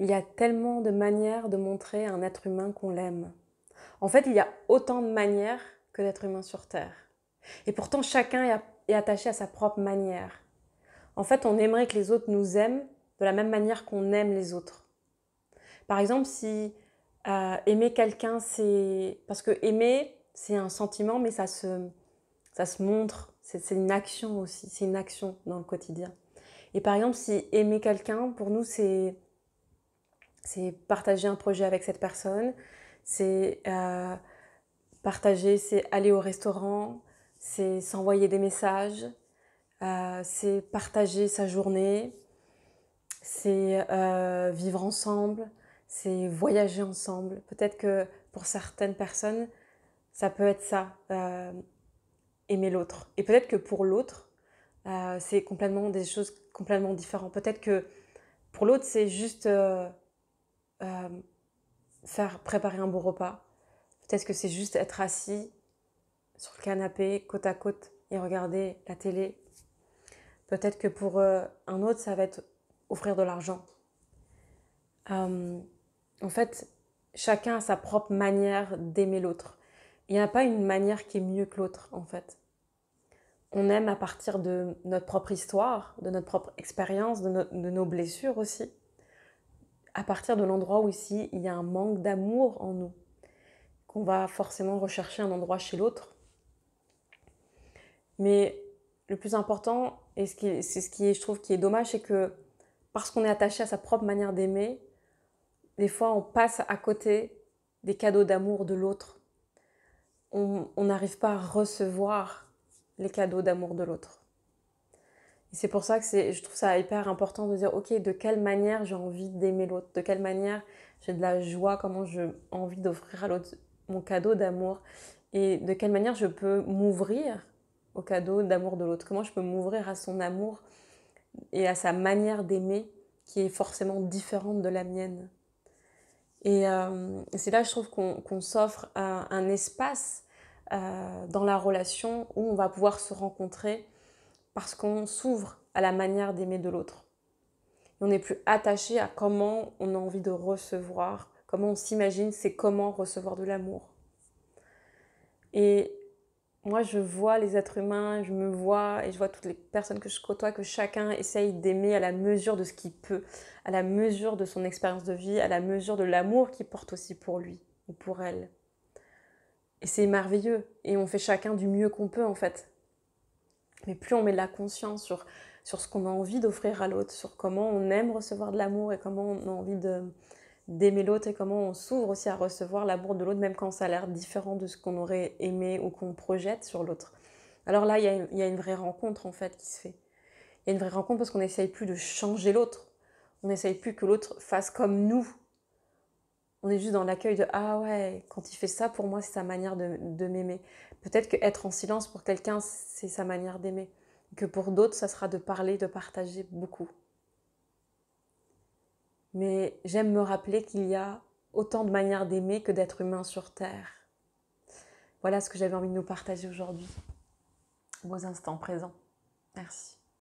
Il y a tellement de manières de montrer à un être humain qu'on l'aime. En fait, il y a autant de manières que d'êtres humain sur Terre. Et pourtant, chacun est attaché à sa propre manière. En fait, on aimerait que les autres nous aiment de la même manière qu'on aime les autres. Par exemple, si euh, aimer quelqu'un, c'est... Parce que aimer, c'est un sentiment, mais ça se, ça se montre. C'est une action aussi. C'est une action dans le quotidien. Et par exemple, si aimer quelqu'un, pour nous, c'est c'est partager un projet avec cette personne, c'est euh, partager, c'est aller au restaurant, c'est s'envoyer des messages, euh, c'est partager sa journée, c'est euh, vivre ensemble, c'est voyager ensemble. Peut-être que pour certaines personnes, ça peut être ça, aimer l'autre. Et peut-être que pour l'autre, c'est complètement des choses complètement différentes. Peut-être que pour l'autre, c'est juste faire préparer un bon repas. Peut-être que c'est juste être assis sur le canapé, côte à côte, et regarder la télé. Peut-être que pour euh, un autre, ça va être offrir de l'argent. Euh, en fait, chacun a sa propre manière d'aimer l'autre. Il n'y a pas une manière qui est mieux que l'autre, en fait. On aime à partir de notre propre histoire, de notre propre expérience, de nos blessures aussi à partir de l'endroit où ici il y a un manque d'amour en nous, qu'on va forcément rechercher un endroit chez l'autre. Mais le plus important, et c'est ce qui, je trouve, qui est dommage, c'est que parce qu'on est attaché à sa propre manière d'aimer, des fois on passe à côté des cadeaux d'amour de l'autre. On n'arrive pas à recevoir les cadeaux d'amour de l'autre c'est pour ça que je trouve ça hyper important de dire, ok, de quelle manière j'ai envie d'aimer l'autre, de quelle manière j'ai de la joie, comment j'ai envie d'offrir à l'autre mon cadeau d'amour, et de quelle manière je peux m'ouvrir au cadeau d'amour de l'autre, comment je peux m'ouvrir à son amour et à sa manière d'aimer qui est forcément différente de la mienne. Et euh, c'est là, je trouve, qu'on s'offre euh, un, espace euh, dans la relation où on va pouvoir se rencontrer parce qu'on s'ouvre à la manière d'aimer de l'autre. On n'est plus attaché à comment on a envie de recevoir, comment on s'imagine, c'est comment recevoir de l'amour. Et moi, je vois les êtres humains, je me vois et je vois toutes les personnes que je côtoie, que chacun essaye d'aimer à la mesure de ce qu'il peut, à la mesure de son expérience de vie, à la mesure de l'amour qu'il porte aussi pour lui ou pour elle. Et c'est merveilleux. Et on fait chacun du mieux qu'on peut en fait. Mais plus on met de la conscience sur, ce qu'on a envie d'offrir à l'autre, sur comment on aime recevoir de l'amour et comment on a envie d'aimer l'autre et comment on s'ouvre aussi à recevoir l'amour de l'autre, même quand ça a l'air différent de ce qu'on aurait aimé ou qu'on projette sur l'autre. Alors là, il y, a une, y, a une vraie rencontre en fait qui se fait. Il y a une vraie rencontre parce qu'on n'essaye plus de changer l'autre. On n'essaye plus que l'autre fasse comme nous on est juste dans l'accueil de Ah ouais, quand il fait ça, pour moi, c'est sa manière de, m'aimer. Peut-être qu'être en silence pour quelqu'un, c'est sa manière d'aimer. Que pour d'autres, ça sera de parler, de partager beaucoup. Mais j'aime me rappeler qu'il y a autant de manières d'aimer que d'être humain sur Terre. Voilà ce que j'avais envie de nous partager aujourd'hui. Vos instants présents. Merci.